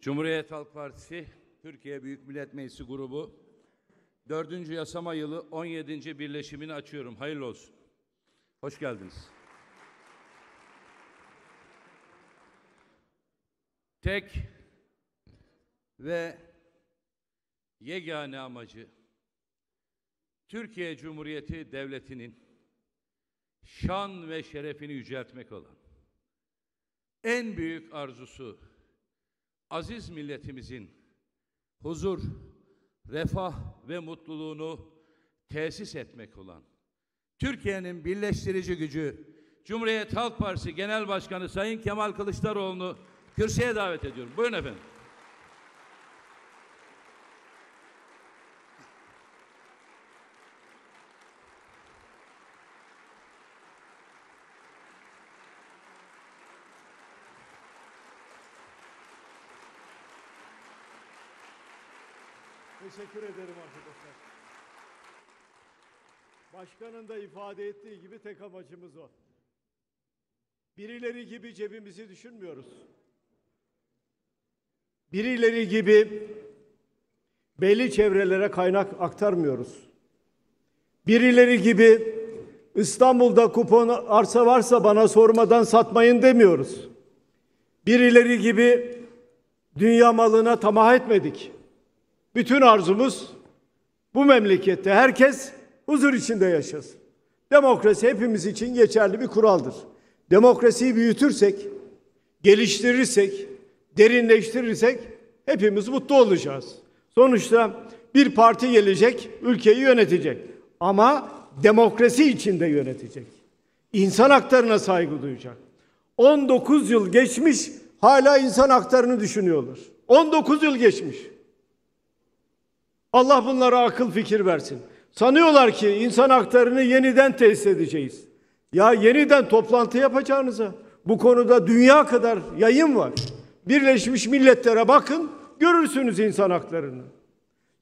Cumhuriyet Halk Partisi, Türkiye Büyük Millet Meclisi grubu dördüncü yasama yılı 17. birleşimini açıyorum. Hayırlı olsun. Hoş geldiniz. Tek ve yegane amacı Türkiye Cumhuriyeti Devleti'nin şan ve şerefini yüceltmek olan en büyük arzusu aziz milletimizin huzur, refah ve mutluluğunu tesis etmek olan Türkiye'nin birleştirici gücü Cumhuriyet Halk Partisi Genel Başkanı Sayın Kemal Kılıçdaroğlu'nu kürsüye davet ediyorum. Buyurun efendim. Teşekkür ederim arkadaşlar. Başkanın da ifade ettiği gibi tek amacımız o. Birileri gibi cebimizi düşünmüyoruz. Birileri gibi belli çevrelere kaynak aktarmıyoruz. Birileri gibi İstanbul'da kupon arsa varsa bana sormadan satmayın demiyoruz. Birileri gibi dünya malına tamah etmedik. Bütün arzumuz bu memlekette herkes huzur içinde yaşasın. Demokrasi hepimiz için geçerli bir kuraldır. Demokrasiyi büyütürsek, geliştirirsek, derinleştirirsek hepimiz mutlu olacağız. Sonuçta bir parti gelecek, ülkeyi yönetecek ama demokrasi içinde yönetecek. İnsan haklarına saygı duyacak. 19 yıl geçmiş hala insan haklarını düşünüyorlar. 19 yıl geçmiş. Allah bunlara akıl fikir versin. Sanıyorlar ki insan haklarını yeniden tesis edeceğiz. Ya yeniden toplantı yapacağınıza bu konuda dünya kadar yayın var. Birleşmiş Milletler'e bakın görürsünüz insan haklarını.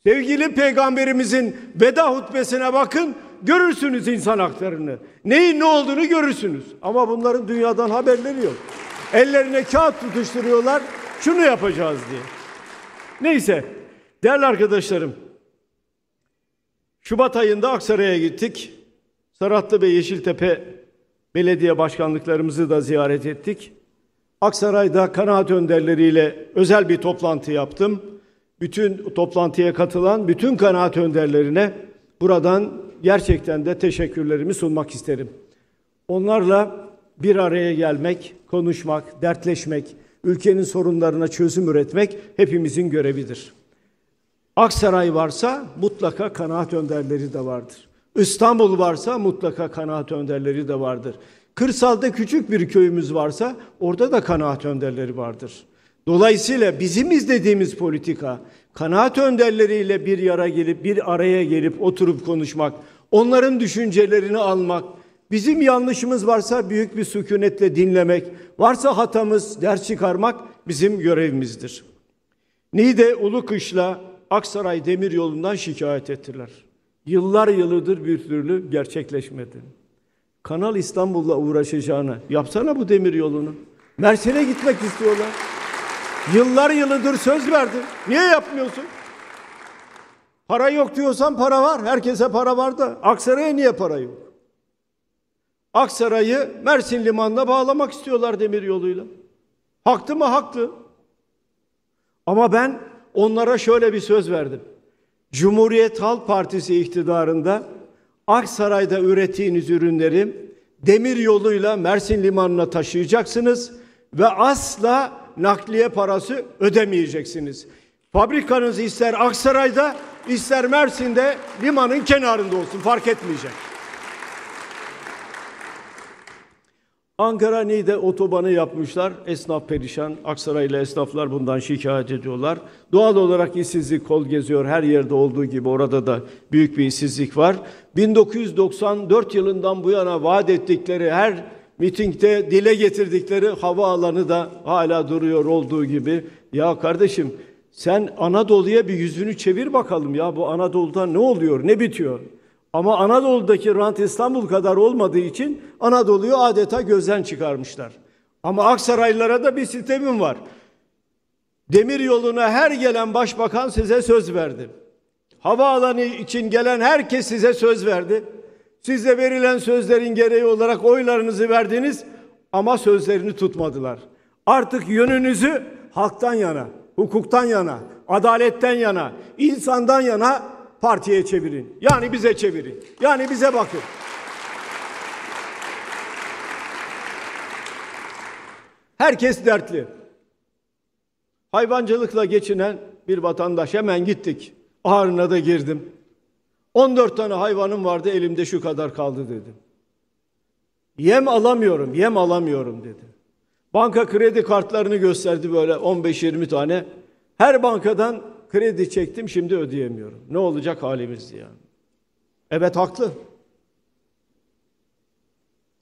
Sevgili peygamberimizin veda hutbesine bakın görürsünüz insan haklarını. Neyin ne olduğunu görürsünüz. Ama bunların dünyadan haberleri yok. Ellerine kağıt tutuşturuyorlar. Şunu yapacağız diye. Neyse Değerli arkadaşlarım, Şubat ayında Aksaray'a gittik. Saratlı ve Yeşiltepe belediye başkanlıklarımızı da ziyaret ettik. Aksaray'da kanaat önderleriyle özel bir toplantı yaptım. Bütün toplantıya katılan bütün kanaat önderlerine buradan gerçekten de teşekkürlerimi sunmak isterim. Onlarla bir araya gelmek, konuşmak, dertleşmek, ülkenin sorunlarına çözüm üretmek hepimizin görevidir. Aksaray varsa mutlaka kanaat önderleri de vardır. İstanbul varsa mutlaka kanaat önderleri de vardır. Kırsalda küçük bir köyümüz varsa orada da kanaat önderleri vardır. Dolayısıyla bizim izlediğimiz politika kanaat önderleriyle bir yara gelip bir araya gelip oturup konuşmak, onların düşüncelerini almak, bizim yanlışımız varsa büyük bir sükunetle dinlemek, varsa hatamız ders çıkarmak bizim görevimizdir. Niğde Ulukışla Aksaray Demir Yolu'ndan şikayet ettiler. Yıllar yılıdır bir türlü gerçekleşmedi. Kanal İstanbul'la uğraşacağını, yapsana bu demir yolunu. Mersin'e gitmek istiyorlar. Yıllar yılıdır söz verdi. Niye yapmıyorsun? Para yok diyorsan para var. Herkese para var da Aksaray'a niye para yok? Aksaray'ı Mersin limanına bağlamak istiyorlar demir yoluyla. Haklı mı? Haklı. Ama ben onlara şöyle bir söz verdim. Cumhuriyet Halk Partisi iktidarında Aksaray'da ürettiğiniz ürünleri demir yoluyla Mersin limanına taşıyacaksınız ve asla nakliye parası ödemeyeceksiniz. Fabrikanız ister Aksaray'da ister Mersin'de limanın kenarında olsun fark etmeyecek. Ankara Niğde otobanı yapmışlar. Esnaf perişan. Aksaraylı esnaflar bundan şikayet ediyorlar. Doğal olarak işsizlik kol geziyor. Her yerde olduğu gibi orada da büyük bir işsizlik var. 1994 yılından bu yana vaat ettikleri her mitingde dile getirdikleri havaalanı da hala duruyor olduğu gibi. Ya kardeşim sen Anadolu'ya bir yüzünü çevir bakalım ya bu Anadolu'da ne oluyor, ne bitiyor? Ama Anadolu'daki rant İstanbul kadar olmadığı için Anadolu'yu adeta gözden çıkarmışlar. Ama Aksaraylılara da bir sistemim var. Demir yoluna her gelen başbakan size söz verdi. Havaalanı için gelen herkes size söz verdi. Size verilen sözlerin gereği olarak oylarınızı verdiniz ama sözlerini tutmadılar. Artık yönünüzü halktan yana, hukuktan yana, adaletten yana, insandan yana partiye çevirin. Yani bize çevirin. Yani bize bakın. Herkes dertli. Hayvancılıkla geçinen bir vatandaş hemen gittik. Ağrına da girdim. 14 tane hayvanım vardı elimde şu kadar kaldı dedim. Yem alamıyorum, yem alamıyorum dedi. Banka kredi kartlarını gösterdi böyle 15-20 tane. Her bankadan kredi çektim şimdi ödeyemiyorum. Ne olacak halimiz diye. Yani. Evet haklı.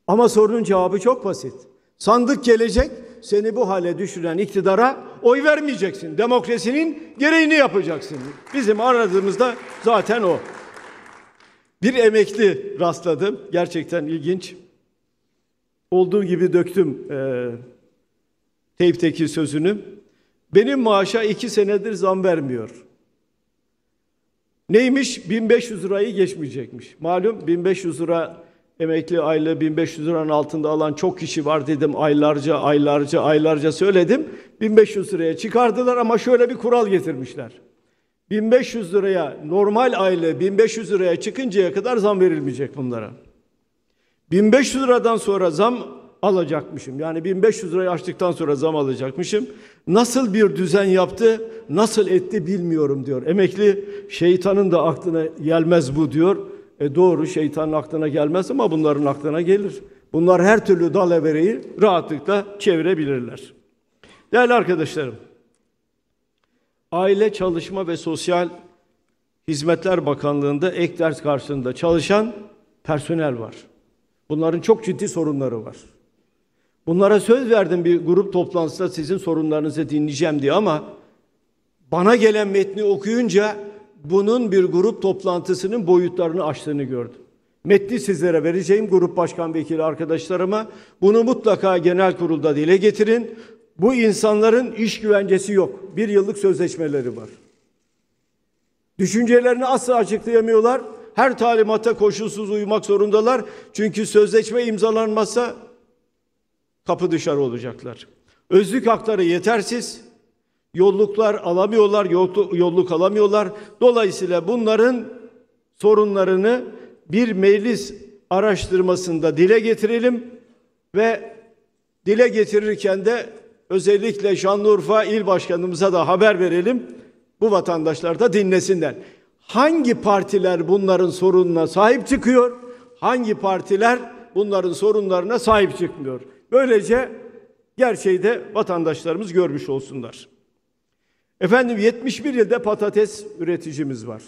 Ama sorunun cevabı çok basit. Sandık gelecek, seni bu hale düşüren iktidara oy vermeyeceksin. Demokrasinin gereğini yapacaksın. Bizim aradığımız da zaten o. Bir emekli rastladım. Gerçekten ilginç. Olduğu gibi döktüm e, teypteki sözünü. Benim maaşa iki senedir zam vermiyor. Neymiş? 1500 lirayı geçmeyecekmiş. Malum 1500 lira emekli aylığı 1500 liranın altında alan çok kişi var dedim aylarca aylarca aylarca söyledim. 1500 liraya çıkardılar ama şöyle bir kural getirmişler. 1500 liraya normal aylığı 1500 liraya çıkıncaya kadar zam verilmeyecek bunlara. 1500 liradan sonra zam alacakmışım. Yani 1500 lirayı açtıktan sonra zam alacakmışım. Nasıl bir düzen yaptı, nasıl etti bilmiyorum diyor. Emekli şeytanın da aklına gelmez bu diyor. E doğru şeytanın aklına gelmez ama bunların aklına gelir. Bunlar her türlü dalavereyi rahatlıkla çevirebilirler. Değerli arkadaşlarım, Aile Çalışma ve Sosyal Hizmetler Bakanlığı'nda ek ders karşılığında çalışan personel var. Bunların çok ciddi sorunları var. Bunlara söz verdim bir grup toplantısında sizin sorunlarınızı dinleyeceğim diye ama bana gelen metni okuyunca bunun bir grup toplantısının boyutlarını aştığını gördüm. Metni sizlere vereceğim grup başkan vekili arkadaşlarıma. Bunu mutlaka genel kurulda dile getirin. Bu insanların iş güvencesi yok. Bir yıllık sözleşmeleri var. Düşüncelerini asla açıklayamıyorlar. Her talimata koşulsuz uymak zorundalar. Çünkü sözleşme imzalanmazsa kapı dışarı olacaklar. Özlük hakları yetersiz, yolluklar alamıyorlar, yolluk alamıyorlar. Dolayısıyla bunların sorunlarını bir meclis araştırmasında dile getirelim ve dile getirirken de özellikle Şanlıurfa il Başkanımıza da haber verelim. Bu vatandaşlar da dinlesinler. Hangi partiler bunların sorununa sahip çıkıyor? Hangi partiler bunların sorunlarına sahip çıkmıyor? Böylece gerçeği de vatandaşlarımız görmüş olsunlar. Efendim 71 yılda patates üreticimiz var.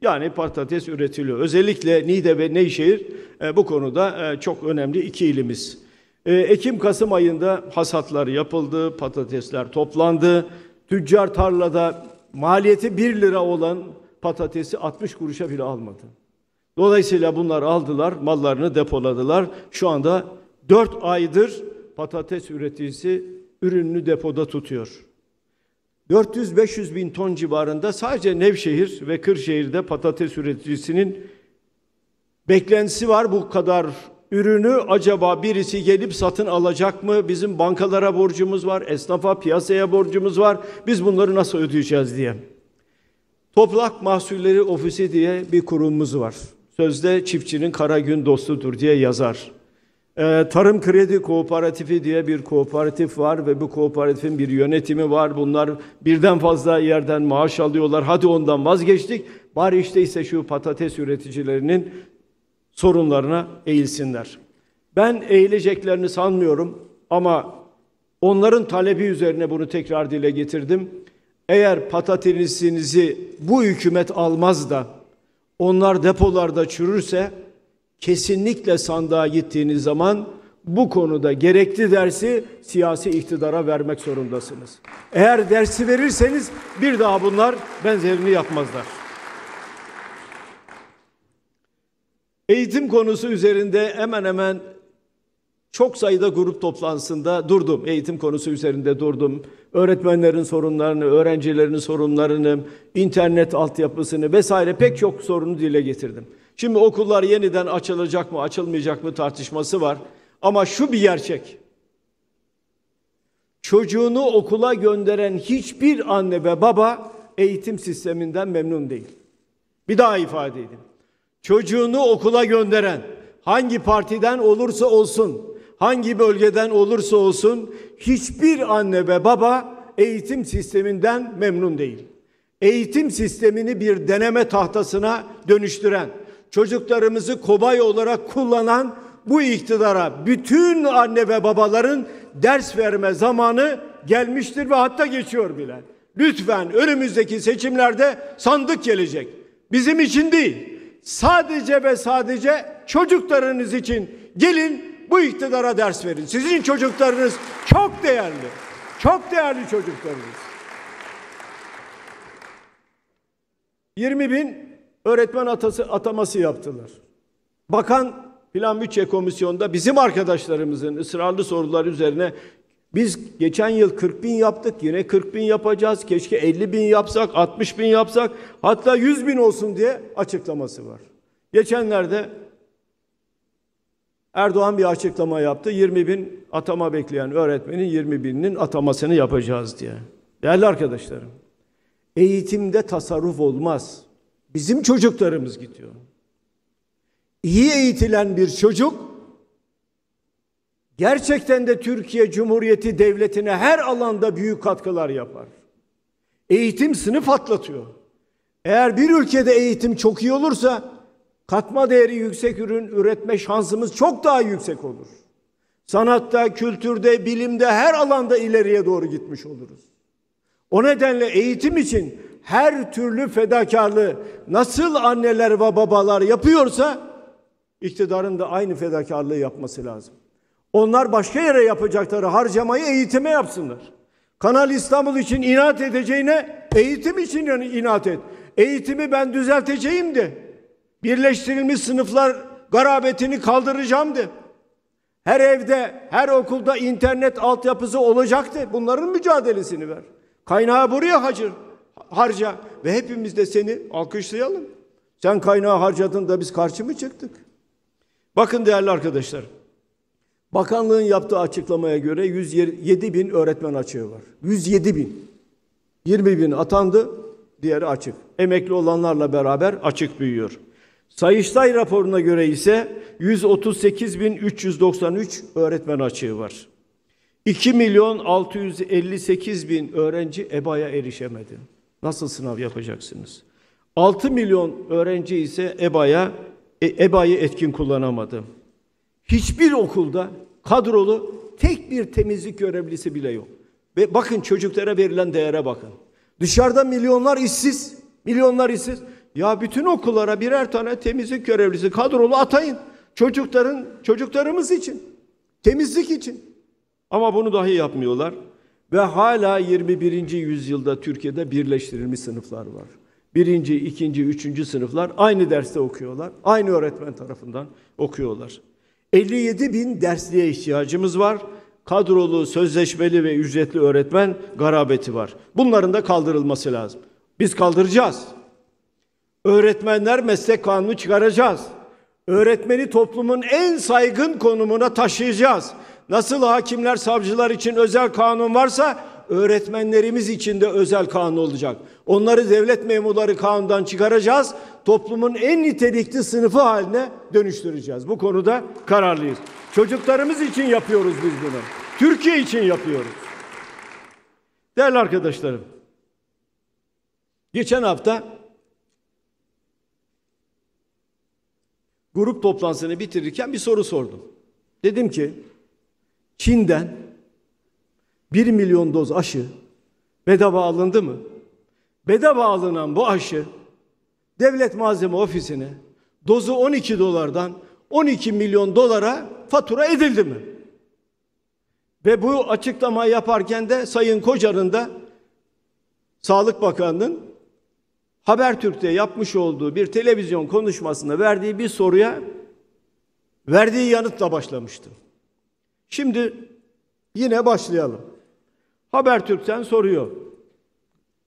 Yani patates üretiliyor. Özellikle Niğde ve Nevşehir e, bu konuda e, çok önemli iki ilimiz. E, Ekim-Kasım ayında hasatlar yapıldı, patatesler toplandı. Tüccar tarlada maliyeti 1 lira olan patatesi 60 kuruşa bile almadı. Dolayısıyla bunlar aldılar, mallarını depoladılar. Şu anda Dört aydır patates üreticisi ürününü depoda tutuyor. 400-500 bin ton civarında sadece Nevşehir ve Kırşehir'de patates üreticisinin beklentisi var bu kadar ürünü acaba birisi gelip satın alacak mı? Bizim bankalara borcumuz var, esnafa, piyasaya borcumuz var. Biz bunları nasıl ödeyeceğiz diye. Toplak Mahsulleri Ofisi diye bir kurumumuz var. Sözde çiftçinin kara gün dostudur diye yazar. Ee, Tarım Kredi Kooperatifi diye bir kooperatif var ve bu kooperatifin bir yönetimi var. Bunlar birden fazla yerden maaş alıyorlar. Hadi ondan vazgeçtik. Bari işte ise şu patates üreticilerinin sorunlarına eğilsinler. Ben eğileceklerini sanmıyorum ama onların talebi üzerine bunu tekrar dile getirdim. Eğer patatesinizi bu hükümet almaz da onlar depolarda çürürse kesinlikle sandığa gittiğiniz zaman bu konuda gerekli dersi siyasi iktidara vermek zorundasınız. Eğer dersi verirseniz bir daha bunlar benzerini yapmazlar. Eğitim konusu üzerinde hemen hemen çok sayıda grup toplantısında durdum. Eğitim konusu üzerinde durdum. Öğretmenlerin sorunlarını, öğrencilerin sorunlarını, internet altyapısını vesaire pek çok sorunu dile getirdim. Şimdi okullar yeniden açılacak mı, açılmayacak mı tartışması var. Ama şu bir gerçek. Çocuğunu okula gönderen hiçbir anne ve baba eğitim sisteminden memnun değil. Bir daha ifade edeyim. Çocuğunu okula gönderen hangi partiden olursa olsun, hangi bölgeden olursa olsun hiçbir anne ve baba eğitim sisteminden memnun değil. Eğitim sistemini bir deneme tahtasına dönüştüren çocuklarımızı kobay olarak kullanan bu iktidara bütün anne ve babaların ders verme zamanı gelmiştir ve hatta geçiyor bile. Lütfen önümüzdeki seçimlerde sandık gelecek. Bizim için değil. Sadece ve sadece çocuklarınız için gelin bu iktidara ders verin. Sizin çocuklarınız çok değerli. Çok değerli çocuklarınız. 20 bin öğretmen atası ataması yaptılar. Bakan Plan Bütçe Komisyonu'nda bizim arkadaşlarımızın ısrarlı soruları üzerine biz geçen yıl 40 bin yaptık, yine 40 bin yapacağız. Keşke 50 bin yapsak, 60 bin yapsak, hatta 100 bin olsun diye açıklaması var. Geçenlerde Erdoğan bir açıklama yaptı. 20 bin atama bekleyen öğretmenin 20 bininin atamasını yapacağız diye. Değerli arkadaşlarım, eğitimde tasarruf olmaz. Bizim çocuklarımız gidiyor. İyi eğitilen bir çocuk gerçekten de Türkiye Cumhuriyeti Devleti'ne her alanda büyük katkılar yapar. Eğitim sınıf atlatıyor. Eğer bir ülkede eğitim çok iyi olursa katma değeri yüksek ürün üretme şansımız çok daha yüksek olur. Sanatta, kültürde, bilimde her alanda ileriye doğru gitmiş oluruz. O nedenle eğitim için her türlü fedakarlığı nasıl anneler ve babalar yapıyorsa iktidarın da aynı fedakarlığı yapması lazım. Onlar başka yere yapacakları harcamayı eğitime yapsınlar. Kanal İstanbul için inat edeceğine eğitim için inat et. Eğitimi ben düzelteceğim de. Birleştirilmiş sınıflar garabetini kaldıracağım de. Her evde, her okulda internet altyapısı olacaktı. Bunların mücadelesini ver. Kaynağı buraya hacır harca ve hepimiz de seni alkışlayalım. Sen kaynağı harcadın da biz karşı mı çıktık? Bakın değerli arkadaşlar. Bakanlığın yaptığı açıklamaya göre 107 bin öğretmen açığı var. 107 bin. 20 bin atandı, diğeri açık. Emekli olanlarla beraber açık büyüyor. Sayıştay raporuna göre ise 138.393 öğretmen açığı var. 2 milyon 658 bin öğrenci EBA'ya erişemedi. Nasıl sınav yapacaksınız? 6 milyon öğrenci ise EBA'ya e, EBA'yı etkin kullanamadı. Hiçbir okulda kadrolu tek bir temizlik görevlisi bile yok. Ve bakın çocuklara verilen değere bakın. Dışarıda milyonlar işsiz, milyonlar işsiz. Ya bütün okullara birer tane temizlik görevlisi kadrolu atayın. Çocukların çocuklarımız için, temizlik için. Ama bunu dahi yapmıyorlar. Ve hala 21. yüzyılda Türkiye'de birleştirilmiş sınıflar var. Birinci, ikinci, üçüncü sınıflar aynı derste okuyorlar. Aynı öğretmen tarafından okuyorlar. 57 bin dersliğe ihtiyacımız var. Kadrolu, sözleşmeli ve ücretli öğretmen garabeti var. Bunların da kaldırılması lazım. Biz kaldıracağız. Öğretmenler meslek kanunu çıkaracağız. Öğretmeni toplumun en saygın konumuna taşıyacağız nasıl hakimler, savcılar için özel kanun varsa öğretmenlerimiz için de özel kanun olacak. Onları devlet memurları kanundan çıkaracağız. Toplumun en nitelikli sınıfı haline dönüştüreceğiz. Bu konuda kararlıyız. Çocuklarımız için yapıyoruz biz bunu. Türkiye için yapıyoruz. Değerli arkadaşlarım, geçen hafta grup toplantısını bitirirken bir soru sordum. Dedim ki Çin'den 1 milyon doz aşı bedava alındı mı? Bedava alınan bu aşı devlet malzeme ofisine dozu 12 dolardan 12 milyon dolara fatura edildi mi? Ve bu açıklamayı yaparken de Sayın Kocar'ın da Sağlık Bakanı'nın Habertürk'te yapmış olduğu bir televizyon konuşmasında verdiği bir soruya verdiği yanıtla başlamıştı. Şimdi yine başlayalım. Habertürk'ten soruyor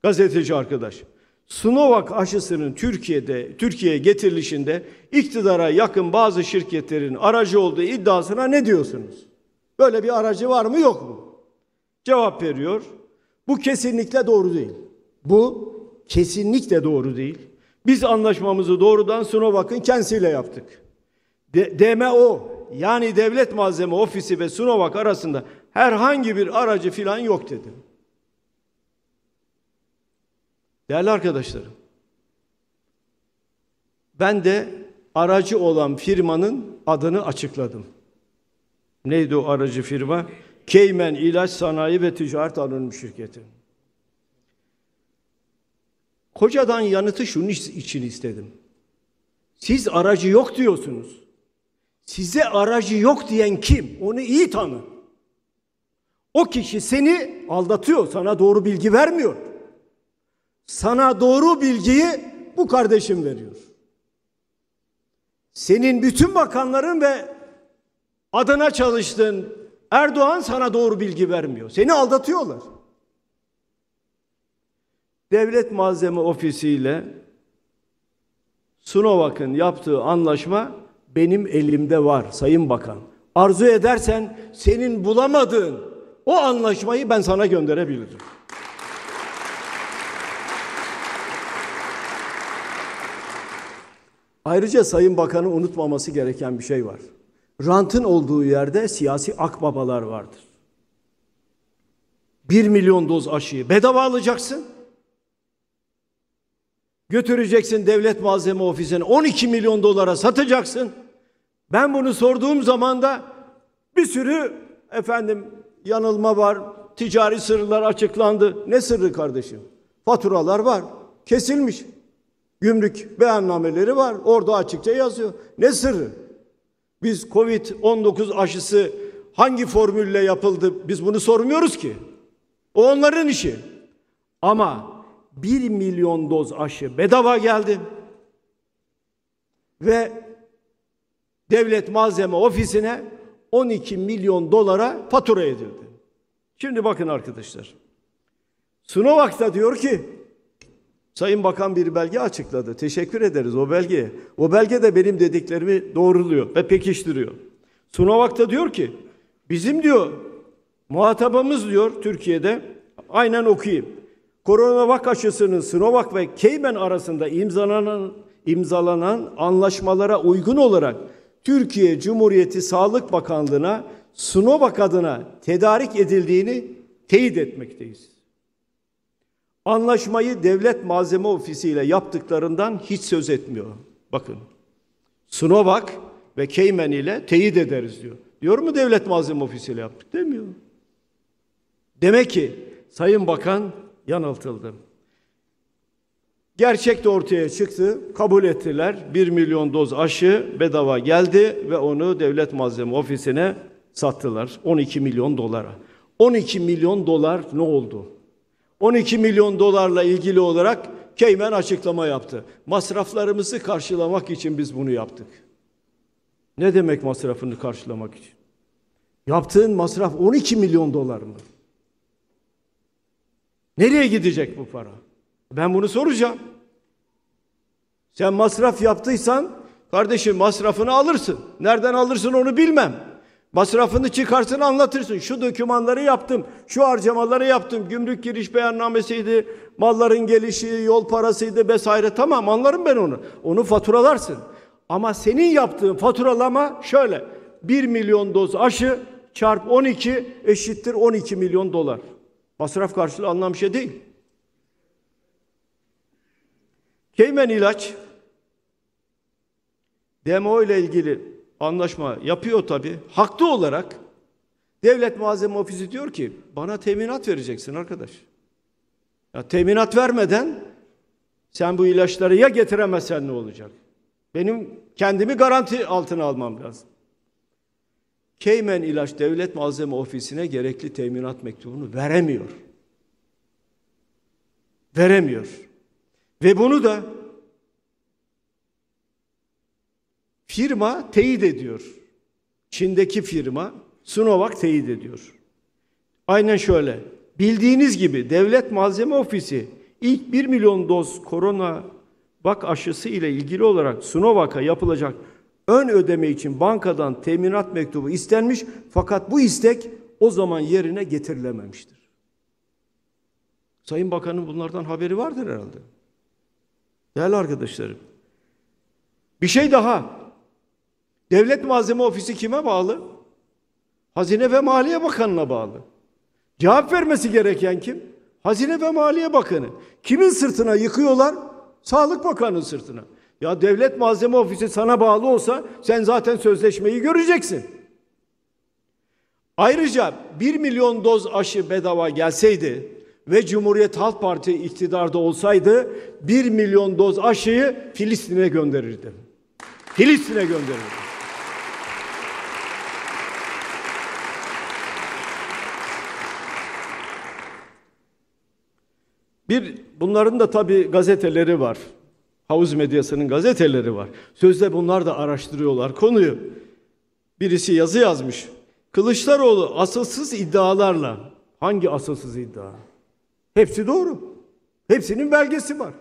gazeteci arkadaş. Sinovac aşısının Türkiye'de Türkiye'ye getirilişinde iktidara yakın bazı şirketlerin aracı olduğu iddiasına ne diyorsunuz? Böyle bir aracı var mı yok mu? Cevap veriyor. Bu kesinlikle doğru değil. Bu kesinlikle doğru değil. Biz anlaşmamızı doğrudan Sinovac'ın kendisiyle yaptık. DMO yani devlet malzeme ofisi ve Sunovak arasında herhangi bir aracı filan yok dedi. Değerli arkadaşlarım, ben de aracı olan firmanın adını açıkladım. Neydi o aracı firma? Keymen İlaç Sanayi ve Ticaret Anonim Şirketi. Kocadan yanıtı şunun için istedim. Siz aracı yok diyorsunuz. Size aracı yok diyen kim? Onu iyi tanı. O kişi seni aldatıyor, sana doğru bilgi vermiyor. Sana doğru bilgiyi bu kardeşim veriyor. Senin bütün bakanların ve adına çalıştığın Erdoğan sana doğru bilgi vermiyor. Seni aldatıyorlar. Devlet Malzeme Ofisi ile Sunovak'ın yaptığı anlaşma benim elimde var Sayın Bakan. Arzu edersen senin bulamadığın o anlaşmayı ben sana gönderebilirim. Ayrıca Sayın Bakan'ın unutmaması gereken bir şey var. Rantın olduğu yerde siyasi akbabalar vardır. Bir milyon doz aşıyı bedava alacaksın. Götüreceksin devlet malzeme ofisine 12 milyon dolara satacaksın. Ben bunu sorduğum zaman da bir sürü efendim yanılma var. Ticari sırlar açıklandı. Ne sırrı kardeşim? Faturalar var. Kesilmiş. Gümrük beyannameleri var. Orada açıkça yazıyor. Ne sırrı? Biz Covid-19 aşısı hangi formülle yapıldı? Biz bunu sormuyoruz ki. O onların işi. Ama 1 milyon doz aşı bedava geldi. Ve devlet malzeme ofisine 12 milyon dolara fatura edildi. Şimdi bakın arkadaşlar. Sinovac da diyor ki Sayın Bakan bir belge açıkladı. Teşekkür ederiz o belgeye. O belge de benim dediklerimi doğruluyor ve pekiştiriyor. Sinovac da diyor ki bizim diyor muhatabımız diyor Türkiye'de aynen okuyayım koronavak aşısının Sinovac ve Cayman arasında imzalanan, imzalanan anlaşmalara uygun olarak Türkiye Cumhuriyeti Sağlık Bakanlığı'na Sinovac adına tedarik edildiğini teyit etmekteyiz. Anlaşmayı devlet malzeme Ofisi ile yaptıklarından hiç söz etmiyor. Bakın. Sinovac ve Cayman ile teyit ederiz diyor. Diyor mu devlet malzeme Ofisi ile yaptık demiyor. Demek ki Sayın Bakan yanıltıldı. Gerçek de ortaya çıktı. Kabul ettiler. 1 milyon doz aşı bedava geldi ve onu devlet malzeme ofisine sattılar 12 milyon dolara. 12 milyon dolar ne oldu? 12 milyon dolarla ilgili olarak Keymen açıklama yaptı. Masraflarımızı karşılamak için biz bunu yaptık. Ne demek masrafını karşılamak için? Yaptığın masraf 12 milyon dolar mı? Nereye gidecek bu para? Ben bunu soracağım. Sen masraf yaptıysan kardeşim masrafını alırsın. Nereden alırsın onu bilmem. Masrafını çıkarsın anlatırsın. Şu dokümanları yaptım, şu harcamaları yaptım. Gümrük giriş beyannamesiydi, malların gelişi, yol parasıydı vesaire. Tamam anlarım ben onu. Onu faturalarsın. Ama senin yaptığın faturalama şöyle. 1 milyon doz aşı çarp 12 eşittir 12 milyon dolar. Masraf karşılığı alınan şey değil. Keymen ilaç DMO ile ilgili anlaşma yapıyor tabi. Haklı olarak devlet malzeme ofisi diyor ki bana teminat vereceksin arkadaş. Ya teminat vermeden sen bu ilaçları ya getiremezsen ne olacak? Benim kendimi garanti altına almam lazım. Keymen İlaç Devlet Malzeme Ofisi'ne gerekli teminat mektubunu veremiyor. Veremiyor. Ve bunu da firma teyit ediyor. Çin'deki firma Sinovac teyit ediyor. Aynen şöyle. Bildiğiniz gibi Devlet Malzeme Ofisi ilk 1 milyon doz korona bak aşısı ile ilgili olarak Sinovac'a yapılacak ön ödeme için bankadan teminat mektubu istenmiş fakat bu istek o zaman yerine getirilememiştir. Sayın Bakan'ın bunlardan haberi vardır herhalde. Değerli arkadaşlarım, bir şey daha. Devlet Malzeme Ofisi kime bağlı? Hazine ve Maliye Bakanı'na bağlı. Cevap vermesi gereken kim? Hazine ve Maliye Bakanı. Kimin sırtına yıkıyorlar? Sağlık Bakanı'nın sırtına. Ya devlet malzeme ofisi sana bağlı olsa sen zaten sözleşmeyi göreceksin. Ayrıca 1 milyon doz aşı bedava gelseydi ve Cumhuriyet Halk Parti iktidarda olsaydı 1 milyon doz aşıyı Filistin'e gönderirdi. Filistin'e gönderirdi. Bir bunların da tabii gazeteleri var havuz medyasının gazeteleri var. Sözde bunlar da araştırıyorlar konuyu. Birisi yazı yazmış. Kılıçdaroğlu asılsız iddialarla. Hangi asılsız iddia? Hepsi doğru. Hepsinin belgesi var.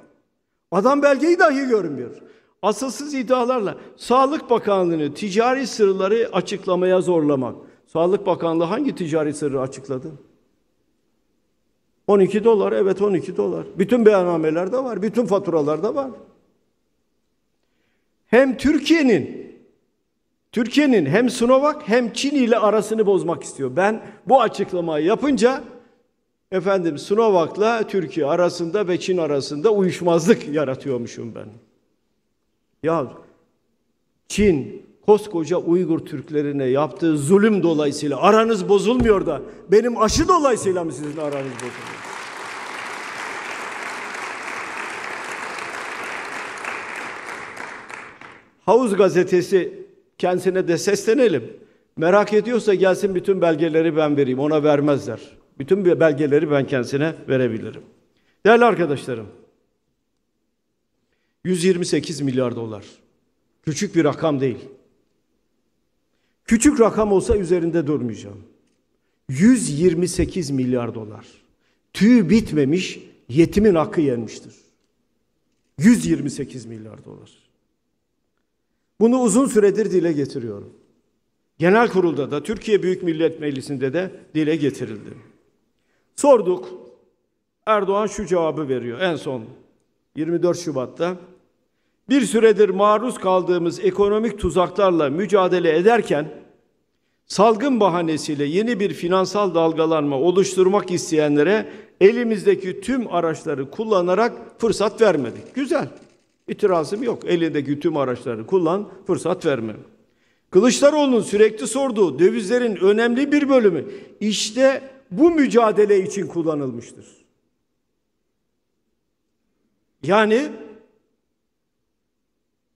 Adam belgeyi dahi görmüyor. Asılsız iddialarla Sağlık Bakanlığı'nı ticari sırları açıklamaya zorlamak. Sağlık Bakanlığı hangi ticari sırrı açıkladı? 12 dolar, evet 12 dolar. Bütün beyannamelerde var, bütün faturalarda var hem Türkiye'nin Türkiye'nin hem Sinovac hem Çin ile arasını bozmak istiyor. Ben bu açıklamayı yapınca efendim Sinovac'la Türkiye arasında ve Çin arasında uyuşmazlık yaratıyormuşum ben. Ya Çin koskoca Uygur Türklerine yaptığı zulüm dolayısıyla aranız bozulmuyor da benim aşı dolayısıyla mı sizin aranız bozuluyor? Havuz gazetesi kendisine de seslenelim. Merak ediyorsa gelsin bütün belgeleri ben vereyim. Ona vermezler. Bütün belgeleri ben kendisine verebilirim. Değerli arkadaşlarım, 128 milyar dolar. Küçük bir rakam değil. Küçük rakam olsa üzerinde durmayacağım. 128 milyar dolar. Tüyü bitmemiş yetimin hakkı yenmiştir. 128 milyar dolar. Bunu uzun süredir dile getiriyorum. Genel kurulda da Türkiye Büyük Millet Meclisi'nde de dile getirildi. Sorduk. Erdoğan şu cevabı veriyor en son 24 Şubat'ta. Bir süredir maruz kaldığımız ekonomik tuzaklarla mücadele ederken salgın bahanesiyle yeni bir finansal dalgalanma oluşturmak isteyenlere elimizdeki tüm araçları kullanarak fırsat vermedik. Güzel. İtirazım yok. Elindeki tüm araçları kullan, fırsat verme. Kılıçdaroğlu'nun sürekli sorduğu dövizlerin önemli bir bölümü işte bu mücadele için kullanılmıştır. Yani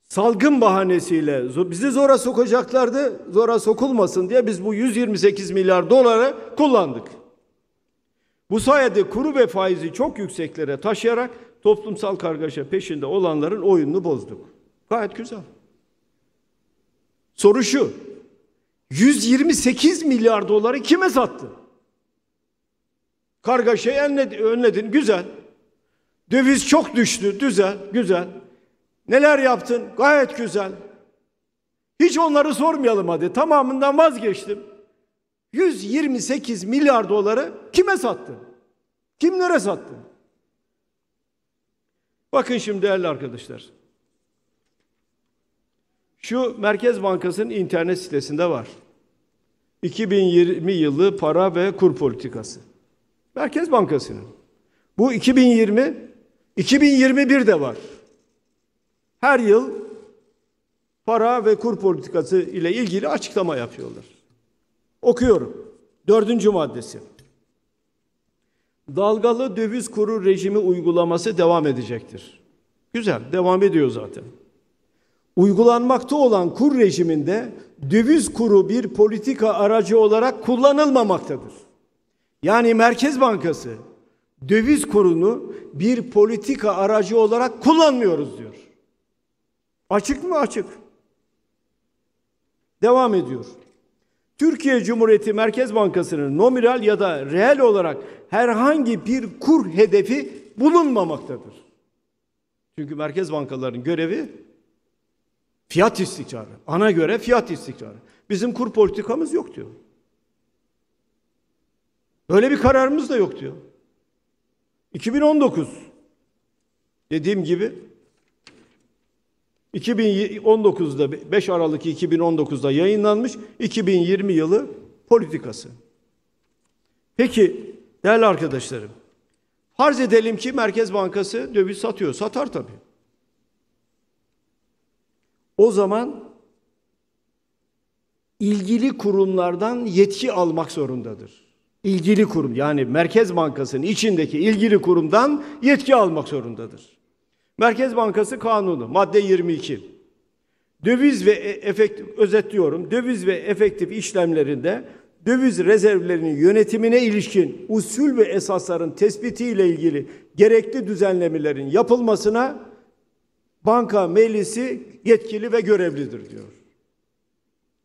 salgın bahanesiyle bizi zora sokacaklardı. Zora sokulmasın diye biz bu 128 milyar doları kullandık. Bu sayede kuru ve faizi çok yükseklere taşıyarak toplumsal kargaşa peşinde olanların oyununu bozduk. Gayet güzel. Soru şu. 128 milyar doları kime sattı? Kargaşayı önledin, önledin güzel. Döviz çok düştü, düzel, güzel. Neler yaptın? Gayet güzel. Hiç onları sormayalım hadi. Tamamından vazgeçtim. 128 milyar doları kime sattın? Kimlere sattın? Bakın şimdi değerli arkadaşlar. Şu Merkez Bankası'nın internet sitesinde var. 2020 yılı para ve kur politikası. Merkez Bankası'nın. Bu 2020, 2021 de var. Her yıl para ve kur politikası ile ilgili açıklama yapıyorlar. Okuyorum. Dördüncü maddesi dalgalı döviz kuru rejimi uygulaması devam edecektir. Güzel, devam ediyor zaten. Uygulanmakta olan kur rejiminde döviz kuru bir politika aracı olarak kullanılmamaktadır. Yani Merkez Bankası döviz kurunu bir politika aracı olarak kullanmıyoruz diyor. Açık mı? Açık. Devam ediyor. Türkiye Cumhuriyeti Merkez Bankası'nın nominal ya da reel olarak herhangi bir kur hedefi bulunmamaktadır. Çünkü merkez bankalarının görevi fiyat istikrarı. Ana göre fiyat istikrarı. Bizim kur politikamız yok diyor. Böyle bir kararımız da yok diyor. 2019 dediğim gibi 2019'da 5 Aralık 2019'da yayınlanmış 2020 yılı politikası. Peki değerli arkadaşlarım farz edelim ki Merkez Bankası döviz satıyor. Satar tabii. O zaman ilgili kurumlardan yetki almak zorundadır. İlgili kurum yani Merkez Bankası'nın içindeki ilgili kurumdan yetki almak zorundadır. Merkez Bankası Kanunu madde 22. Döviz ve e, efektif özetliyorum. Döviz ve efektif işlemlerinde döviz rezervlerinin yönetimine ilişkin usul ve esasların tespitiyle ilgili gerekli düzenlemelerin yapılmasına banka meclisi yetkili ve görevlidir diyor.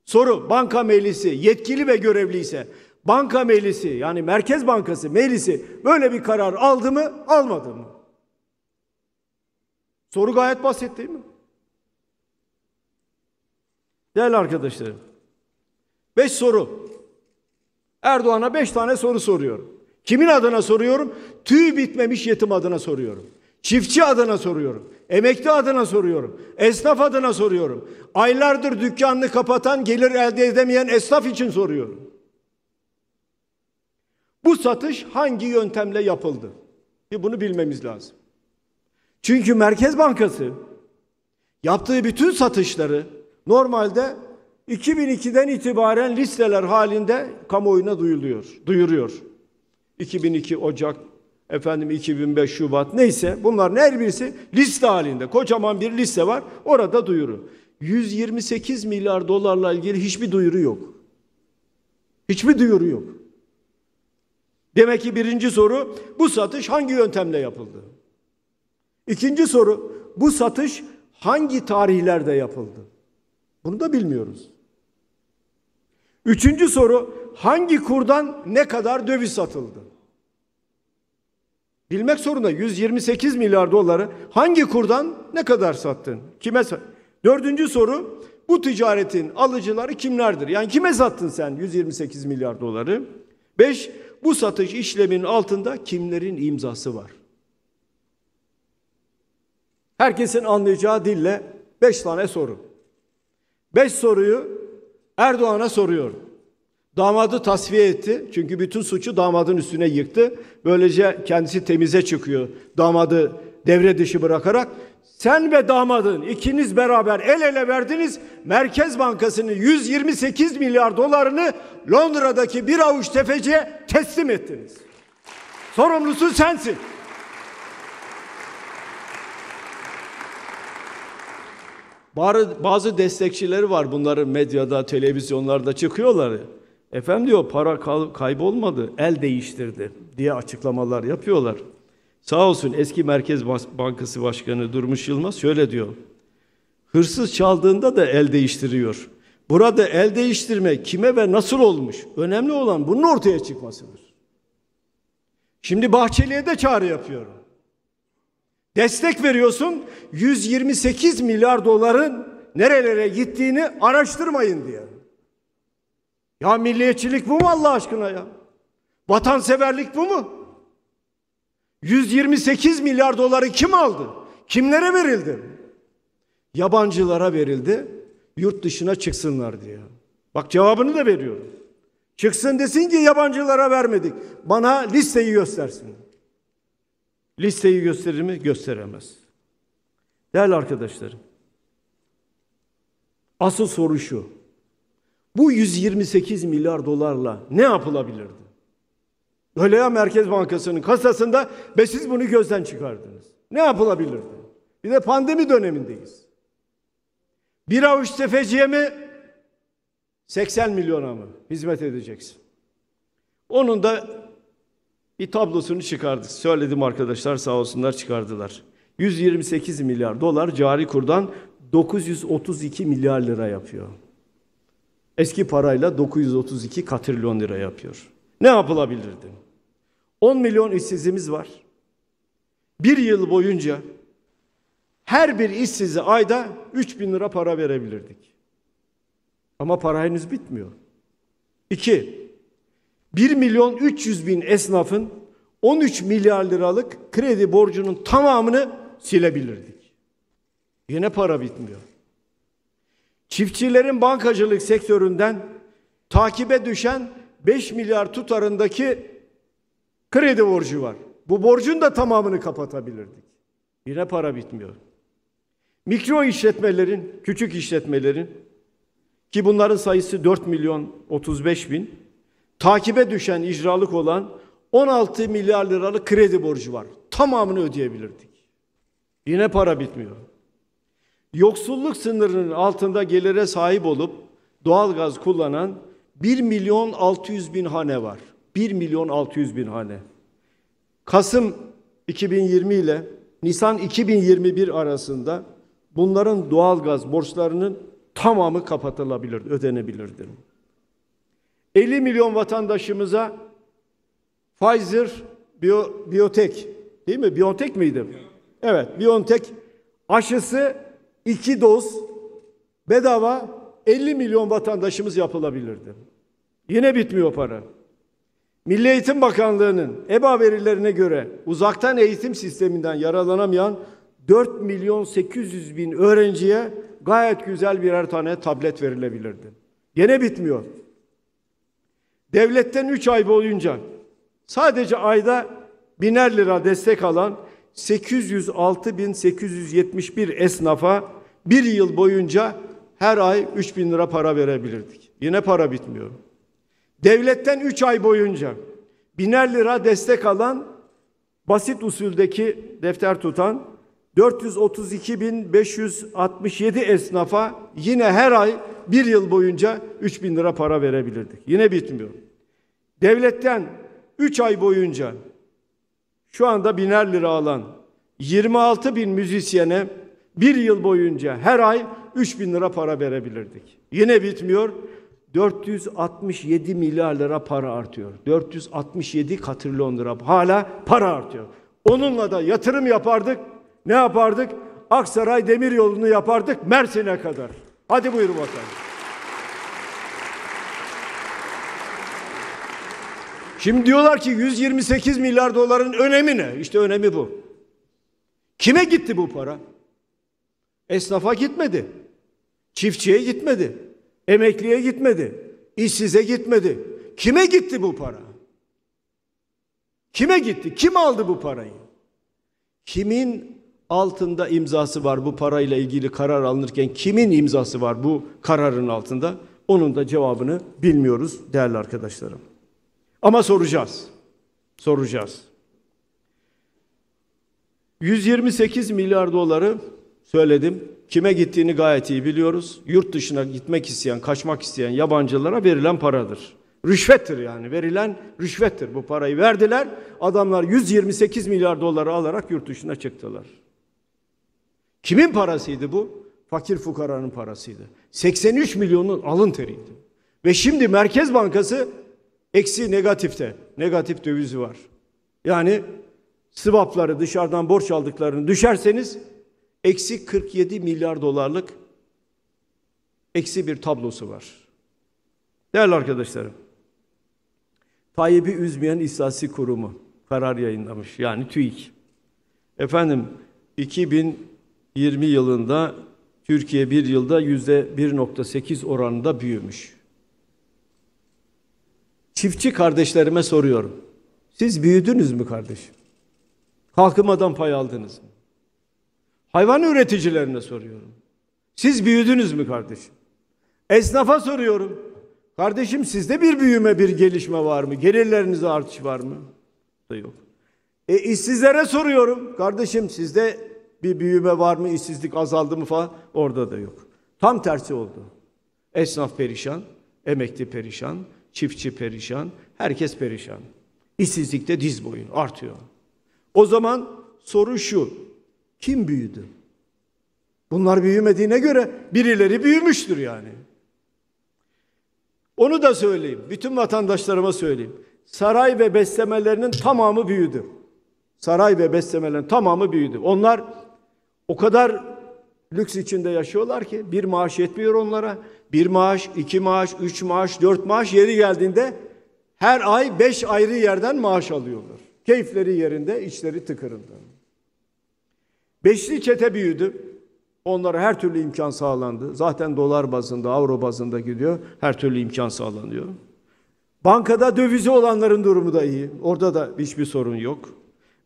Soru banka meclisi yetkili ve görevli ise banka meclisi yani Merkez Bankası meclisi böyle bir karar aldı mı almadı mı? Soru gayet basit değil mi? Değerli arkadaşlarım. Beş soru. Erdoğan'a beş tane soru soruyorum. Kimin adına soruyorum? Tüy bitmemiş yetim adına soruyorum. Çiftçi adına soruyorum. Emekli adına soruyorum. Esnaf adına soruyorum. Aylardır dükkanını kapatan, gelir elde edemeyen esnaf için soruyorum. Bu satış hangi yöntemle yapıldı? Bunu bilmemiz lazım. Çünkü Merkez Bankası yaptığı bütün satışları normalde 2002'den itibaren listeler halinde kamuoyuna duyuluyor, duyuruyor. 2002 Ocak, efendim 2005 Şubat neyse bunların her birisi liste halinde. Kocaman bir liste var. Orada duyuru. 128 milyar dolarla ilgili hiçbir duyuru yok. Hiçbir duyuru yok. Demek ki birinci soru bu satış hangi yöntemle yapıldı? İkinci soru, bu satış hangi tarihlerde yapıldı? Bunu da bilmiyoruz. Üçüncü soru, hangi kurdan ne kadar döviz satıldı? Bilmek zorunda 128 milyar doları hangi kurdan ne kadar sattın? Kime Dördüncü soru, bu ticaretin alıcıları kimlerdir? Yani kime sattın sen 128 milyar doları? Beş, bu satış işleminin altında kimlerin imzası var? Herkesin anlayacağı dille beş tane soru. Beş soruyu Erdoğan'a soruyorum. Damadı tasfiye etti. Çünkü bütün suçu damadın üstüne yıktı. Böylece kendisi temize çıkıyor. Damadı devre dışı bırakarak. Sen ve damadın ikiniz beraber el ele verdiniz. Merkez Bankası'nın 128 milyar dolarını Londra'daki bir avuç tefeciye teslim ettiniz. Sorumlusu sensin. Bazı destekçileri var bunları medyada, televizyonlarda çıkıyorlar. Efendim diyor para kaybolmadı, el değiştirdi diye açıklamalar yapıyorlar. Sağ olsun eski Merkez Bankası Başkanı Durmuş Yılmaz şöyle diyor. Hırsız çaldığında da el değiştiriyor. Burada el değiştirme kime ve nasıl olmuş? Önemli olan bunun ortaya çıkmasıdır. Şimdi Bahçeli'ye de çağrı yapıyorum destek veriyorsun 128 milyar doların nerelere gittiğini araştırmayın diye. Ya milliyetçilik bu mu Allah aşkına ya? Vatanseverlik bu mu? 128 milyar doları kim aldı? Kimlere verildi? Yabancılara verildi. Yurt dışına çıksınlar diye. Bak cevabını da veriyorum. Çıksın desin ki yabancılara vermedik. Bana listeyi göstersin. Listeyi gösterir mi? Gösteremez. Değerli arkadaşlarım. Asıl soru şu. Bu 128 milyar dolarla ne yapılabilirdi? Öyle ya Merkez Bankası'nın kasasında ve siz bunu gözden çıkardınız. Ne yapılabilirdi? Bir de pandemi dönemindeyiz. Bir avuç tefeciye mi 80 milyona mı hizmet edeceksin? Onun da bir tablosunu çıkardık. Söyledim arkadaşlar sağ olsunlar çıkardılar. 128 milyar dolar cari kurdan 932 milyar lira yapıyor. Eski parayla 932 katrilyon lira yapıyor. Ne yapılabilirdi? 10 milyon işsizimiz var. Bir yıl boyunca her bir işsize ayda 3 bin lira para verebilirdik. Ama para henüz bitmiyor. İki, 1 milyon 300 bin esnafın 13 milyar liralık kredi borcunun tamamını silebilirdik. Yine para bitmiyor. Çiftçilerin bankacılık sektöründen takibe düşen 5 milyar tutarındaki kredi borcu var. Bu borcun da tamamını kapatabilirdik. Yine para bitmiyor. Mikro işletmelerin, küçük işletmelerin ki bunların sayısı 4 milyon 35 bin takibe düşen icralık olan 16 milyar liralık kredi borcu var. Tamamını ödeyebilirdik. Yine para bitmiyor. Yoksulluk sınırının altında gelire sahip olup doğalgaz kullanan 1 milyon 600 bin hane var. 1 milyon 600 bin hane. Kasım 2020 ile Nisan 2021 arasında bunların doğalgaz borçlarının tamamı kapatılabilir, ödenebilirdi. 50 milyon vatandaşımıza Pfizer Bio, Biotech değil mi? Biontech miydi? Evet, Biontech aşısı 2 doz bedava 50 milyon vatandaşımız yapılabilirdi. Yine bitmiyor para. Milli Eğitim Bakanlığı'nın EBA verilerine göre uzaktan eğitim sisteminden yaralanamayan 4 milyon 800 bin öğrenciye gayet güzel birer tane tablet verilebilirdi. Yine bitmiyor devletten 3 ay boyunca sadece ayda biner lira destek alan 806.871 esnafa bir yıl boyunca her ay 3 bin lira para verebilirdik. Yine para bitmiyor. Devletten 3 ay boyunca biner lira destek alan basit usuldeki defter tutan 432.567 esnafa yine her ay bir yıl boyunca 3 bin lira para verebilirdik. Yine bitmiyor. Devletten 3 ay boyunca şu anda biner lira alan 26 bin müzisyene bir yıl boyunca her ay 3 bin lira para verebilirdik. Yine bitmiyor. 467 milyar lira para artıyor. 467 katrilyon lira hala para artıyor. Onunla da yatırım yapardık. Ne yapardık? Aksaray demir yolunu yapardık Mersin'e kadar. Hadi buyur bakalım. Şimdi diyorlar ki 128 milyar doların önemi ne? İşte önemi bu. Kime gitti bu para? Esnafa gitmedi. Çiftçiye gitmedi. Emekliye gitmedi. İşsize gitmedi. Kime gitti bu para? Kime gitti? Kim aldı bu parayı? Kimin altında imzası var bu parayla ilgili karar alınırken kimin imzası var bu kararın altında? Onun da cevabını bilmiyoruz değerli arkadaşlarım. Ama soracağız. Soracağız. 128 milyar doları söyledim. Kime gittiğini gayet iyi biliyoruz. Yurt dışına gitmek isteyen, kaçmak isteyen yabancılara verilen paradır. Rüşvettir yani verilen rüşvettir. Bu parayı verdiler. Adamlar 128 milyar doları alarak yurt dışına çıktılar. Kimin parasıydı bu? Fakir fukaranın parasıydı. 83 milyonun alın teriydi. Ve şimdi Merkez Bankası eksi negatifte. Negatif dövizi var. Yani sıvapları dışarıdan borç aldıklarını düşerseniz eksi 47 milyar dolarlık eksi bir tablosu var. Değerli arkadaşlarım, Tayyip'i üzmeyen istatistik kurumu karar yayınlamış. Yani TÜİK. Efendim 2000 20 yılında Türkiye bir yılda yüzde 1.8 oranında büyümüş. Çiftçi kardeşlerime soruyorum. Siz büyüdünüz mü kardeşim? Kalkınmadan pay aldınız mı? Hayvan üreticilerine soruyorum. Siz büyüdünüz mü kardeşim? Esnafa soruyorum. Kardeşim sizde bir büyüme, bir gelişme var mı? Gelirlerinizde artış var mı? Da yok. E işsizlere soruyorum. Kardeşim sizde bir büyüme var mı, işsizlik azaldı mı falan orada da yok. Tam tersi oldu. Esnaf perişan, emekli perişan, çiftçi perişan, herkes perişan. İşsizlik de diz boyu artıyor. O zaman soru şu, kim büyüdü? Bunlar büyümediğine göre birileri büyümüştür yani. Onu da söyleyeyim, bütün vatandaşlarıma söyleyeyim. Saray ve beslemelerinin tamamı büyüdü. Saray ve beslemelerin tamamı büyüdü. Onlar o kadar lüks içinde yaşıyorlar ki bir maaş yetmiyor onlara. Bir maaş, iki maaş, üç maaş, dört maaş yeri geldiğinde her ay beş ayrı yerden maaş alıyorlar. Keyifleri yerinde, içleri tıkırında. Beşli çete büyüdü. Onlara her türlü imkan sağlandı. Zaten dolar bazında, avro bazında gidiyor. Her türlü imkan sağlanıyor. Bankada dövizi olanların durumu da iyi. Orada da hiçbir sorun yok.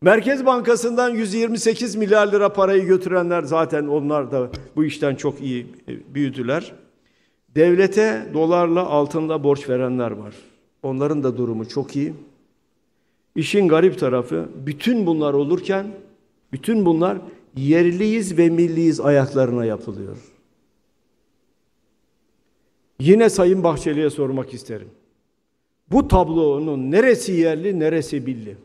Merkez Bankası'ndan 128 milyar lira parayı götürenler zaten onlar da bu işten çok iyi e, büyüdüler. Devlete dolarla altında borç verenler var. Onların da durumu çok iyi. İşin garip tarafı bütün bunlar olurken bütün bunlar yerliyiz ve milliyiz ayaklarına yapılıyor. Yine Sayın Bahçeli'ye sormak isterim. Bu tablonun neresi yerli, neresi milli?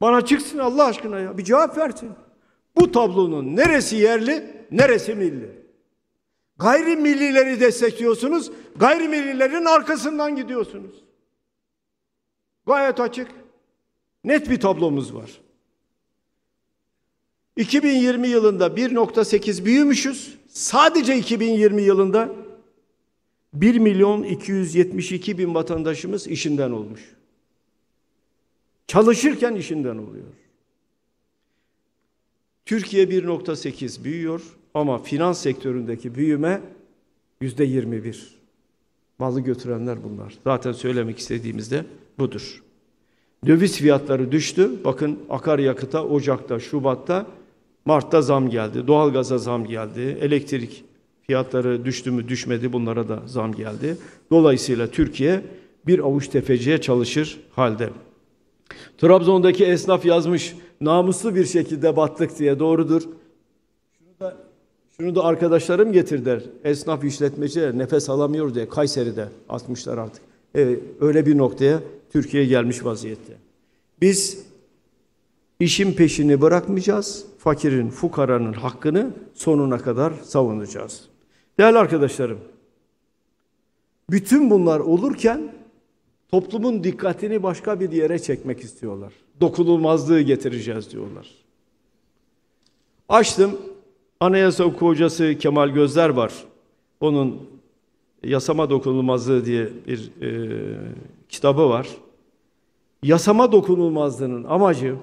Bana çıksın Allah aşkına ya. Bir cevap versin. Bu tablonun neresi yerli, neresi milli? Gayrimillileri destekliyorsunuz, gayrimillilerin arkasından gidiyorsunuz. Gayet açık. Net bir tablomuz var. 2020 yılında 1.8 büyümüşüz. Sadece 2020 yılında 1 milyon 272 bin vatandaşımız işinden olmuş. Çalışırken işinden oluyor. Türkiye 1.8 büyüyor ama finans sektöründeki büyüme yüzde 21. Malı götürenler bunlar. Zaten söylemek istediğimiz de budur. Döviz fiyatları düştü. Bakın akaryakıta Ocak'ta, Şubat'ta, Mart'ta zam geldi. Doğalgaza zam geldi. Elektrik fiyatları düştü mü düşmedi bunlara da zam geldi. Dolayısıyla Türkiye bir avuç tefeciye çalışır halde. Trabzon'daki esnaf yazmış namuslu bir şekilde battık diye doğrudur. Şunu da, şunu da arkadaşlarım getirdiler. Esnaf işletmeciler nefes alamıyor diye Kayseri'de atmışlar artık. Evet, öyle bir noktaya Türkiye gelmiş vaziyette. Biz işin peşini bırakmayacağız. Fakirin, fukaranın hakkını sonuna kadar savunacağız. Değerli arkadaşlarım, bütün bunlar olurken Toplumun dikkatini başka bir yere çekmek istiyorlar. Dokunulmazlığı getireceğiz diyorlar. Açtım. Anayasa Hukuku Hocası Kemal Gözler var. Onun Yasama Dokunulmazlığı diye bir e, kitabı var. Yasama dokunulmazlığının amacı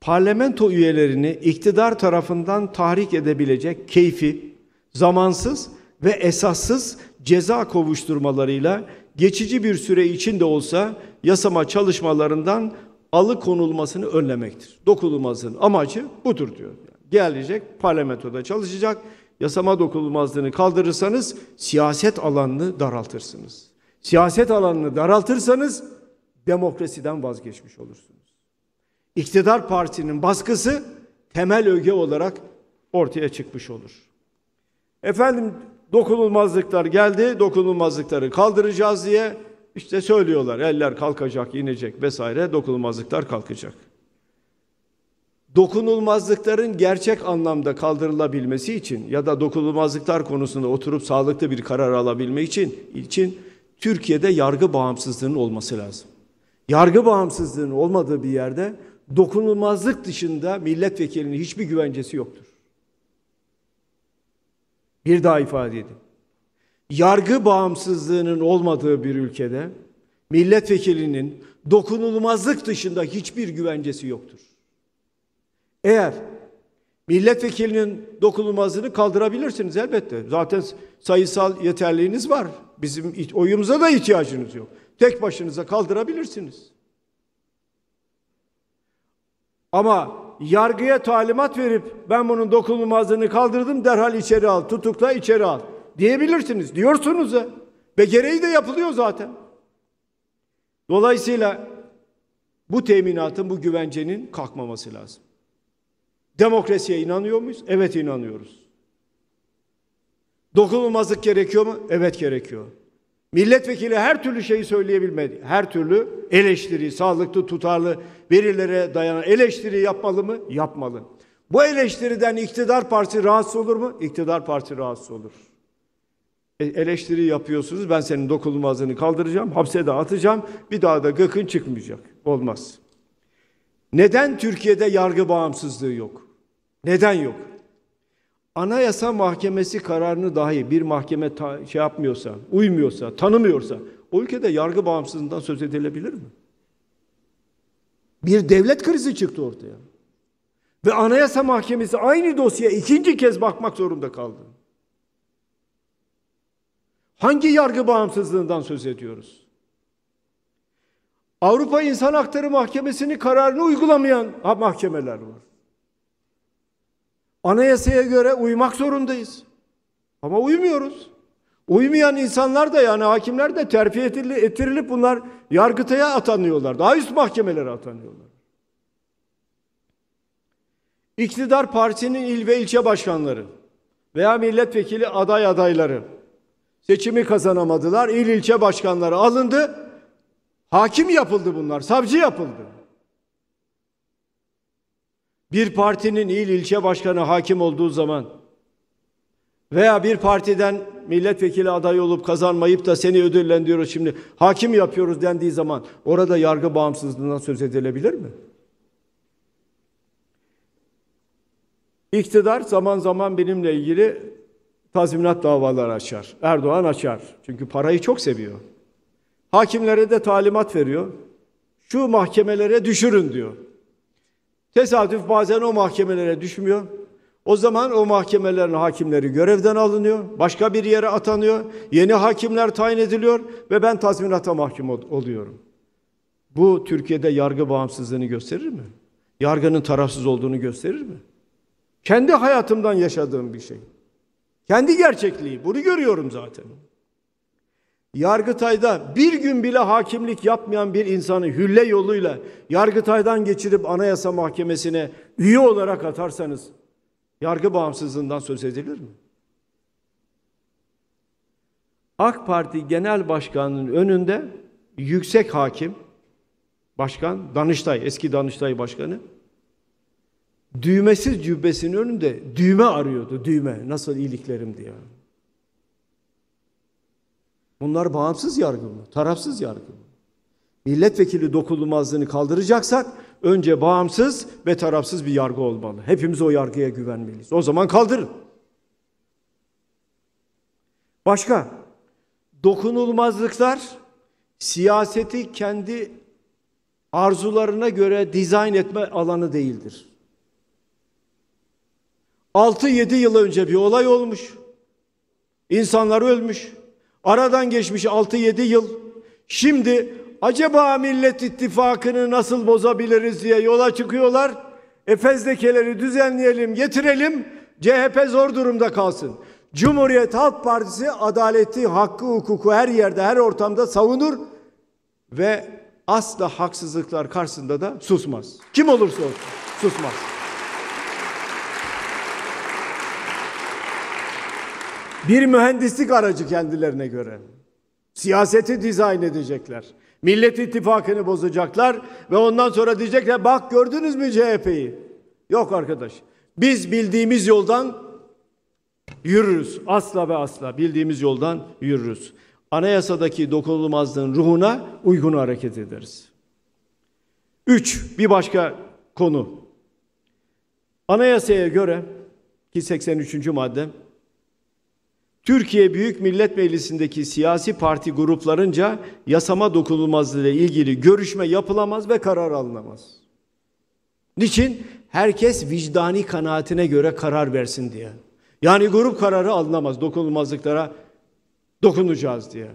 parlamento üyelerini iktidar tarafından tahrik edebilecek keyfi, zamansız ve esassız ceza kovuşturmalarıyla geçici bir süre için de olsa yasama çalışmalarından alıkonulmasını önlemektir. Dokunulmazlığın amacı budur diyor. Gelecek parlamentoda çalışacak. Yasama dokunulmazlığını kaldırırsanız siyaset alanını daraltırsınız. Siyaset alanını daraltırsanız demokrasiden vazgeçmiş olursunuz. İktidar partisinin baskısı temel öge olarak ortaya çıkmış olur. Efendim dokunulmazlıklar geldi, dokunulmazlıkları kaldıracağız diye işte söylüyorlar. Eller kalkacak, inecek vesaire, dokunulmazlıklar kalkacak. Dokunulmazlıkların gerçek anlamda kaldırılabilmesi için ya da dokunulmazlıklar konusunda oturup sağlıklı bir karar alabilmek için için Türkiye'de yargı bağımsızlığının olması lazım. Yargı bağımsızlığının olmadığı bir yerde dokunulmazlık dışında milletvekilinin hiçbir güvencesi yoktur. Bir daha ifade edeyim. Yargı bağımsızlığının olmadığı bir ülkede milletvekilinin dokunulmazlık dışında hiçbir güvencesi yoktur. Eğer milletvekilinin dokunulmazlığını kaldırabilirsiniz elbette. Zaten sayısal yeterliğiniz var. Bizim oyumuza da ihtiyacınız yok. Tek başınıza kaldırabilirsiniz. Ama yargıya talimat verip ben bunun dokunulmazlığını kaldırdım derhal içeri al, tutukla içeri al diyebilirsiniz. Diyorsunuz da Ve gereği de yapılıyor zaten. Dolayısıyla bu teminatın, bu güvencenin kalkmaması lazım. Demokrasiye inanıyor muyuz? Evet inanıyoruz. Dokunulmazlık gerekiyor mu? Evet gerekiyor. Milletvekili her türlü şeyi söyleyebilmedi. Her türlü eleştiri, sağlıklı, tutarlı verilere dayanan eleştiri yapmalı mı? Yapmalı. Bu eleştiriden iktidar partisi rahatsız olur mu? İktidar parti rahatsız olur. E, eleştiri yapıyorsunuz. Ben senin dokunulmazlığını kaldıracağım. Hapse de atacağım. Bir daha da gıkın çıkmayacak. Olmaz. Neden Türkiye'de yargı bağımsızlığı yok? Neden yok? Anayasa Mahkemesi kararını dahi bir mahkeme şey yapmıyorsa, uymuyorsa, tanımıyorsa o ülkede yargı bağımsızlığından söz edilebilir mi? Bir devlet krizi çıktı ortaya. Ve Anayasa Mahkemesi aynı dosyaya ikinci kez bakmak zorunda kaldı. Hangi yargı bağımsızlığından söz ediyoruz? Avrupa İnsan Hakları Mahkemesi'nin kararını uygulamayan mahkemeler var. Anayasaya göre uymak zorundayız. Ama uymuyoruz. Uymayan insanlar da yani hakimler de terfi edilip, ettirilip bunlar yargıtaya atanıyorlar. Daha üst mahkemelere atanıyorlar. İktidar partisinin il ve ilçe başkanları veya milletvekili aday adayları seçimi kazanamadılar. İl ilçe başkanları alındı. Hakim yapıldı bunlar. Savcı yapıldı. Bir partinin il ilçe başkanı hakim olduğu zaman veya bir partiden milletvekili adayı olup kazanmayıp da seni ödüllendiriyoruz şimdi hakim yapıyoruz dendiği zaman orada yargı bağımsızlığından söz edilebilir mi? İktidar zaman zaman benimle ilgili tazminat davaları açar. Erdoğan açar. Çünkü parayı çok seviyor. Hakimlere de talimat veriyor. Şu mahkemelere düşürün diyor. Tesadüf bazen o mahkemelere düşmüyor. O zaman o mahkemelerin hakimleri görevden alınıyor, başka bir yere atanıyor, yeni hakimler tayin ediliyor ve ben tazminata mahkum oluyorum. Bu Türkiye'de yargı bağımsızlığını gösterir mi? Yargının tarafsız olduğunu gösterir mi? Kendi hayatımdan yaşadığım bir şey. Kendi gerçekliği. Bunu görüyorum zaten. Yargıtay'da bir gün bile hakimlik yapmayan bir insanı hülle yoluyla Yargıtay'dan geçirip Anayasa Mahkemesi'ne üye olarak atarsanız yargı bağımsızlığından söz edilir mi? AK Parti Genel Başkanı'nın önünde yüksek hakim, başkan, Danıştay, eski Danıştay Başkanı, düğmesiz cübbesinin önünde düğme arıyordu, düğme. Nasıl iyiliklerim diye. Bunlar bağımsız yargı mı? Tarafsız yargı mı? Milletvekili dokunulmazlığını kaldıracaksak önce bağımsız ve tarafsız bir yargı olmalı. Hepimiz o yargıya güvenmeliyiz. O zaman kaldırın. Başka dokunulmazlıklar siyaseti kendi arzularına göre dizayn etme alanı değildir. 6-7 yıl önce bir olay olmuş. İnsanlar ölmüş. Aradan geçmiş 6-7 yıl. Şimdi acaba Millet İttifakı'nı nasıl bozabiliriz diye yola çıkıyorlar. Efezdekeleri düzenleyelim, getirelim. CHP zor durumda kalsın. Cumhuriyet Halk Partisi adaleti, hakkı, hukuku her yerde, her ortamda savunur ve asla haksızlıklar karşısında da susmaz. Kim olursa olsun susmaz. Bir mühendislik aracı kendilerine göre. Siyaseti dizayn edecekler. Millet ittifakını bozacaklar ve ondan sonra diyecekler bak gördünüz mü CHP'yi? Yok arkadaş. Biz bildiğimiz yoldan yürürüz. Asla ve asla bildiğimiz yoldan yürürüz. Anayasadaki dokunulmazlığın ruhuna uygun hareket ederiz. Üç, bir başka konu. Anayasaya göre ki 83. madde Türkiye Büyük Millet Meclisi'ndeki siyasi parti gruplarınca yasama dokunulmazlığı ile ilgili görüşme yapılamaz ve karar alınamaz. Niçin? Herkes vicdani kanaatine göre karar versin diye. Yani grup kararı alınamaz dokunulmazlıklara dokunacağız diye.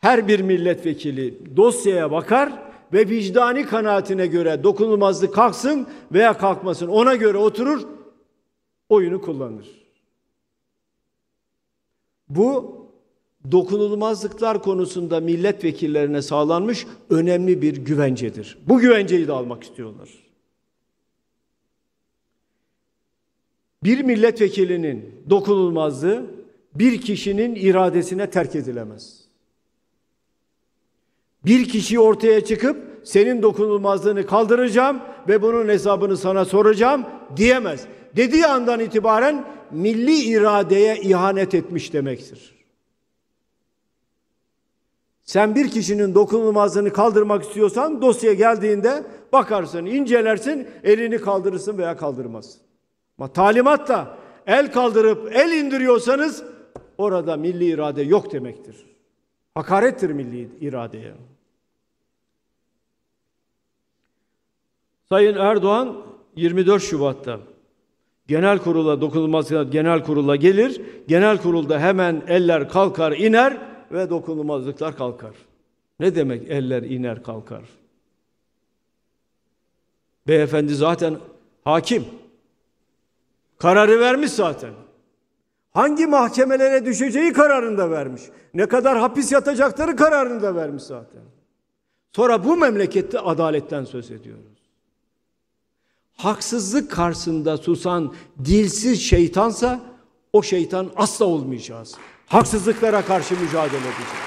Her bir milletvekili dosyaya bakar ve vicdani kanaatine göre dokunulmazlık kalksın veya kalkmasın ona göre oturur oyunu kullanır. Bu dokunulmazlıklar konusunda milletvekillerine sağlanmış önemli bir güvencedir. Bu güvenceyi de almak istiyorlar. Bir milletvekilinin dokunulmazlığı bir kişinin iradesine terk edilemez. Bir kişi ortaya çıkıp senin dokunulmazlığını kaldıracağım ve bunun hesabını sana soracağım diyemez dediği andan itibaren milli iradeye ihanet etmiş demektir. Sen bir kişinin dokunulmazlığını kaldırmak istiyorsan dosya geldiğinde bakarsın, incelersin, elini kaldırırsın veya kaldırmazsın. Ama talimatla el kaldırıp el indiriyorsanız orada milli irade yok demektir. Hakarettir milli iradeye. Sayın Erdoğan 24 Şubat'ta genel kurula dokunulmazlık genel kurula gelir. Genel kurulda hemen eller kalkar iner ve dokunulmazlıklar kalkar. Ne demek eller iner kalkar? Beyefendi zaten hakim. Kararı vermiş zaten. Hangi mahkemelere düşeceği kararında vermiş. Ne kadar hapis yatacakları kararında vermiş zaten. Sonra bu memlekette adaletten söz ediyorum haksızlık karşısında susan dilsiz şeytansa o şeytan asla olmayacağız. Haksızlıklara karşı mücadele edeceğiz.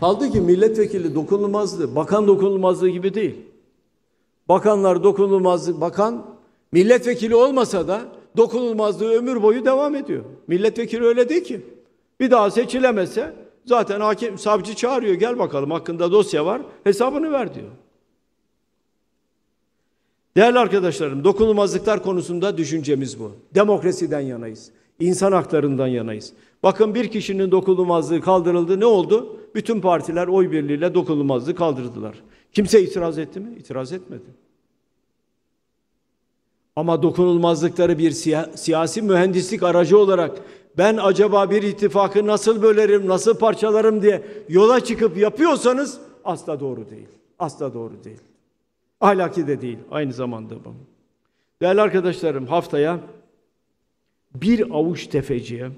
Kaldı ki milletvekili dokunulmazdı, bakan dokunulmazlığı gibi değil. Bakanlar dokunulmazlık, bakan milletvekili olmasa da dokunulmazlığı ömür boyu devam ediyor. Milletvekili öyle değil ki. Bir daha seçilemezse Zaten hakim savcı çağırıyor gel bakalım hakkında dosya var hesabını ver diyor. Değerli arkadaşlarım dokunulmazlıklar konusunda düşüncemiz bu. Demokrasiden yanayız. İnsan haklarından yanayız. Bakın bir kişinin dokunulmazlığı kaldırıldı ne oldu? Bütün partiler oy birliğiyle dokunulmazlığı kaldırdılar. Kimse itiraz etti mi? İtiraz etmedi. Ama dokunulmazlıkları bir siyasi mühendislik aracı olarak ben acaba bir ittifakı nasıl bölerim, nasıl parçalarım diye yola çıkıp yapıyorsanız asla doğru değil. Asla doğru değil. Ahlaki de değil aynı zamanda bu. Değerli arkadaşlarım haftaya bir avuç tefeciye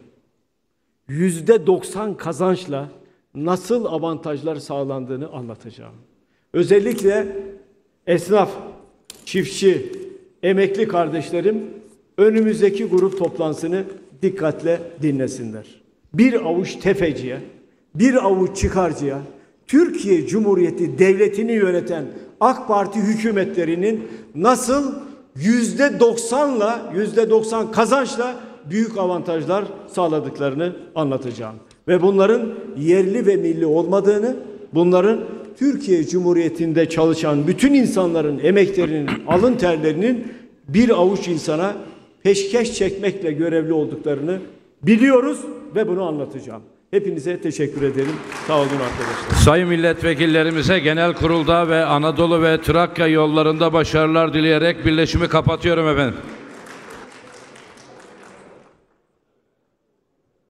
yüzde doksan kazançla nasıl avantajlar sağlandığını anlatacağım. Özellikle esnaf, çiftçi, emekli kardeşlerim önümüzdeki grup toplantısını dikkatle dinlesinler. Bir avuç tefeciye, bir avuç çıkarcıya, Türkiye Cumhuriyeti devletini yöneten AK Parti hükümetlerinin nasıl yüzde doksanla, yüzde doksan kazançla büyük avantajlar sağladıklarını anlatacağım. Ve bunların yerli ve milli olmadığını, bunların Türkiye Cumhuriyeti'nde çalışan bütün insanların emeklerinin, alın terlerinin bir avuç insana peşkeş çekmekle görevli olduklarını biliyoruz ve bunu anlatacağım. Hepinize teşekkür ederim. Sağ olun arkadaşlar. Sayın milletvekillerimize genel kurulda ve Anadolu ve Trakya yollarında başarılar dileyerek birleşimi kapatıyorum efendim.